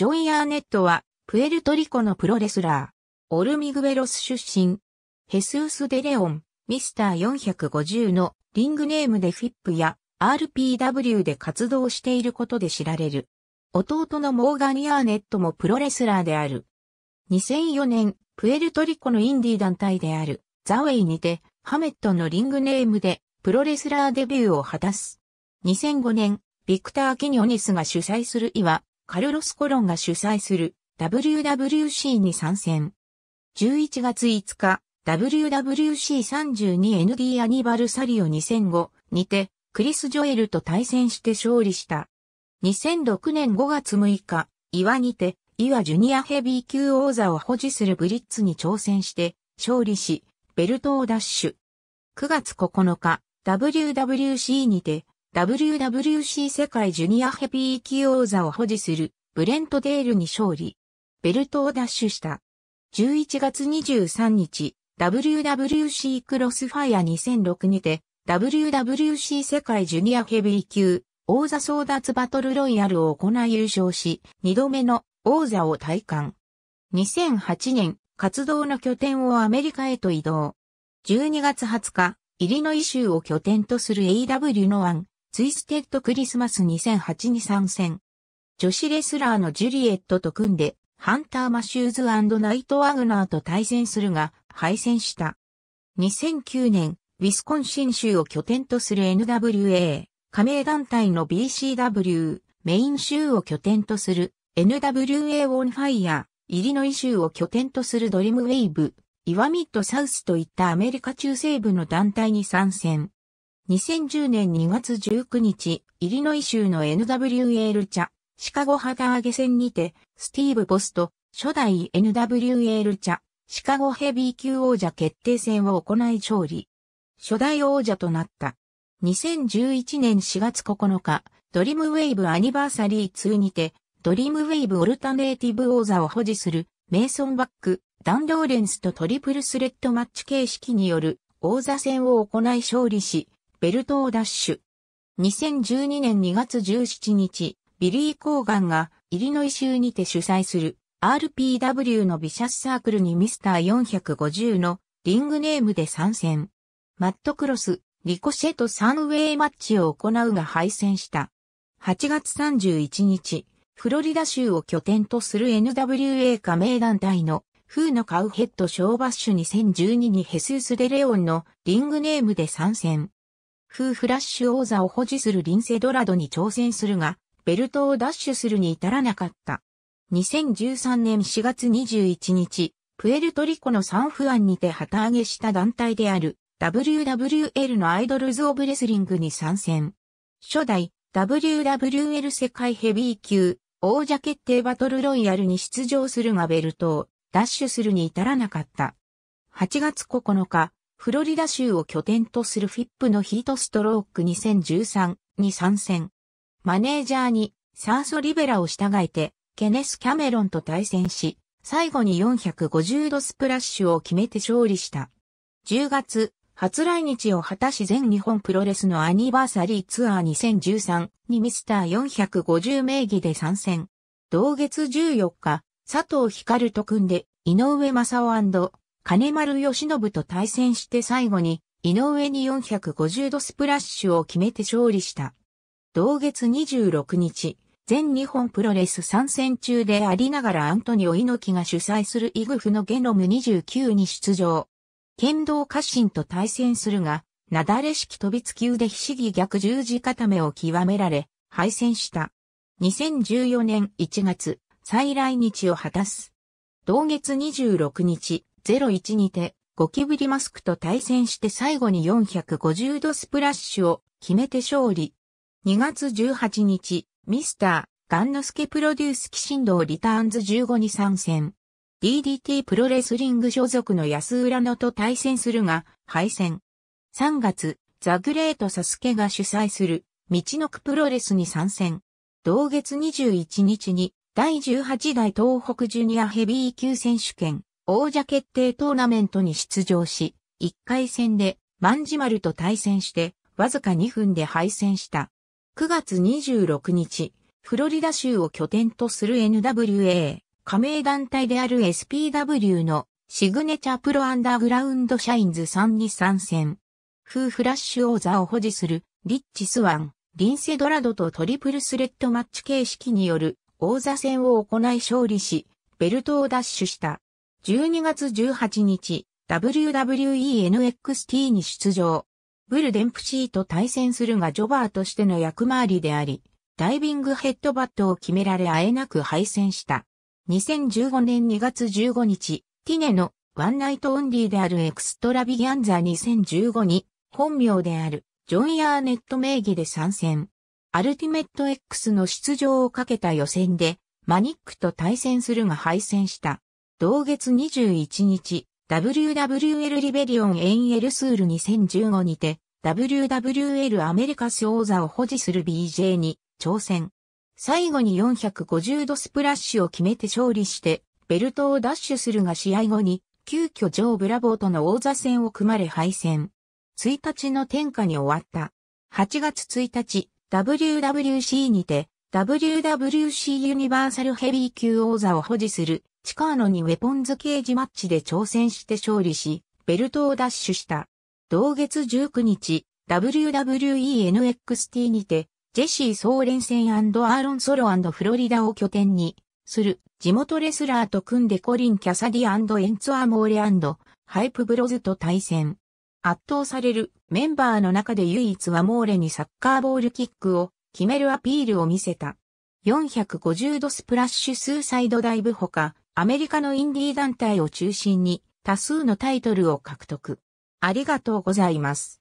ジョイ・アーネットは、プエルトリコのプロレスラー、オルミグベロス出身、ヘスース・デレオン、ミスター450のリングネームでフィップや RPW で活動していることで知られる。弟のモーガニ・アーネットもプロレスラーである。2004年、プエルトリコのインディ団体である、ザウェイにて、ハメットのリングネームで、プロレスラーデビューを果たす。2005年、ビクター・キニョニスが主催するイカルロス・コロンが主催する WWC に参戦。11月5日、WWC32ND アニバルサリオ2005にて、クリス・ジョエルと対戦して勝利した。2006年5月6日、岩にて、岩ジュニアヘビー級王座を保持するブリッツに挑戦して、勝利し、ベルトを奪取。9月9日、WWC にて、WWC 世界ジュニアヘビー級王座を保持するブレントデールに勝利。ベルトを奪取した。11月23日、WWC クロスファイア2006にて、WWC 世界ジュニアヘビー級王座争奪バトルロイヤルを行い優勝し、2度目の王座を体感。2008年、活動の拠点をアメリカへと移動。12月20日、イリノイ州を拠点とする AW の案。ン、ツイステッドクリスマス2008に参戦。女子レスラーのジュリエットと組んで、ハンター・マシューズナイト・ワグナーと対戦するが、敗戦した。2009年、ウィスコンシン州を拠点とする NWA、加盟団体の BCW、メイン州を拠点とする NWA オンファイヤー、イリノイ州を拠点とするドリムウェイブ、イワミッドサウスといったアメリカ中西部の団体に参戦。2010年2月19日、イリノイ州の NWA 茶、チャ、シカゴ旗揚げ戦にて、スティーブ・ボスと、初代 NWA 茶、チャ、シカゴヘビー級王者決定戦を行い勝利。初代王者となった。2011年4月9日、ドリームウェイブアニバーサリー2にて、ドリームウェイブオルタネイティブ王座を保持する、メイソン・バック、ダン・ローレンスとトリプルスレッドマッチ形式による王座戦を行い勝利し、ベルトをダッシュ。2012年2月17日、ビリー・コーガンがイリノイ州にて主催する RPW のビシャスサークルにミスター450のリングネームで参戦。マットクロス、リコシェとサンウェイマッチを行うが敗戦した。8月31日、フロリダ州を拠点とする NWA 加盟団体のフーのカウヘッドショーバッシュ2012にヘスース・デレオンのリングネームで参戦。フーフラッシュ王座を保持するリンセドラドに挑戦するが、ベルトをダッシュするに至らなかった。2013年4月21日、プエルトリコのサンフアンにて旗揚げした団体である WWL のアイドルズ・オブ・レスリングに参戦。初代 WWL 世界ヘビー級王者決定バトルロイヤルに出場するがベルトをダッシュするに至らなかった。8月9日、フロリダ州を拠点とするフィップのヒートストローク2013に参戦。マネージャーにサーソリベラを従えて、ケネス・キャメロンと対戦し、最後に450度スプラッシュを決めて勝利した。10月、初来日を果たし全日本プロレスのアニバーサリーツアー2013にミスター450名義で参戦。同月14日、佐藤光と組んで、井上正夫金丸義信と対戦して最後に、井上に450度スプラッシュを決めて勝利した。同月26日、全日本プロレス参戦中でありながらアントニオ猪木が主催するイグフのゲノム29に出場。剣道家臣と対戦するが、なだれ式飛びつき腕ひしぎ逆十字固めを極められ、敗戦した。2014年1月、再来日を果たす。同月26日、0-1にて、ゴキブリマスクと対戦して最後に450度スプラッシュを決めて勝利。2月18日、ミスター、ガンノスケプロデュース騎振動リターンズ15に参戦。DDT プロレスリング所属の安浦野と対戦するが、敗戦。3月、ザグレートサスケが主催する、道のくプロレスに参戦。同月21日に、第18代東北ジュニアヘビー級選手権、王者決定トーナメントに出場し、1回戦で万事丸と対戦して、わずか2分で敗戦した。9月26日、フロリダ州を拠点とする NWA、加盟団体である SPW のシグネチャープロアンダーグラウンドシャインズ3に参戦。フーフラッシュ王座を保持するリッチスワン、リンセドラドとトリプルスレッドマッチ形式による王座戦を行い勝利し、ベルトを奪取した。12月18日、WWENXT に出場。ブル・デンプシーと対戦するがジョバーとしての役回りであり、ダイビングヘッドバットを決められあえなく敗戦した。2015年2月15日、ティネのワンナイトオンリーであるエクストラビギャンザ2015に、本名であるジョン・ヤーネット名義で参戦。アルティメット X の出場をかけた予選で、マニックと対戦するが敗戦した。同月21日、WWL リベリオン・エン・エル・スール2015にて、WWL アメリカス王座を保持する BJ に挑戦。最後に450度スプラッシュを決めて勝利して、ベルトを奪取するが試合後に、急遽ジョー・ブラボーとの王座戦を組まれ敗戦。1日の天下に終わった。8月1日、WWC にて、WWC ユニバーサルヘビー級王座を保持するチカーノにウェポンズケージマッチで挑戦して勝利し、ベルトを奪取した。同月19日、WWENXT にて、ジェシー総連戦アーロン・ソロフロリダを拠点に、する地元レスラーと組んでコリン・キャサディエンツ・アモーレハイプブロズと対戦。圧倒されるメンバーの中で唯一はモーレにサッカーボールキックを決めるアピールを見せた。450度スプラッシュスーサイドダイブほか、アメリカのインディー団体を中心に多数のタイトルを獲得。ありがとうございます。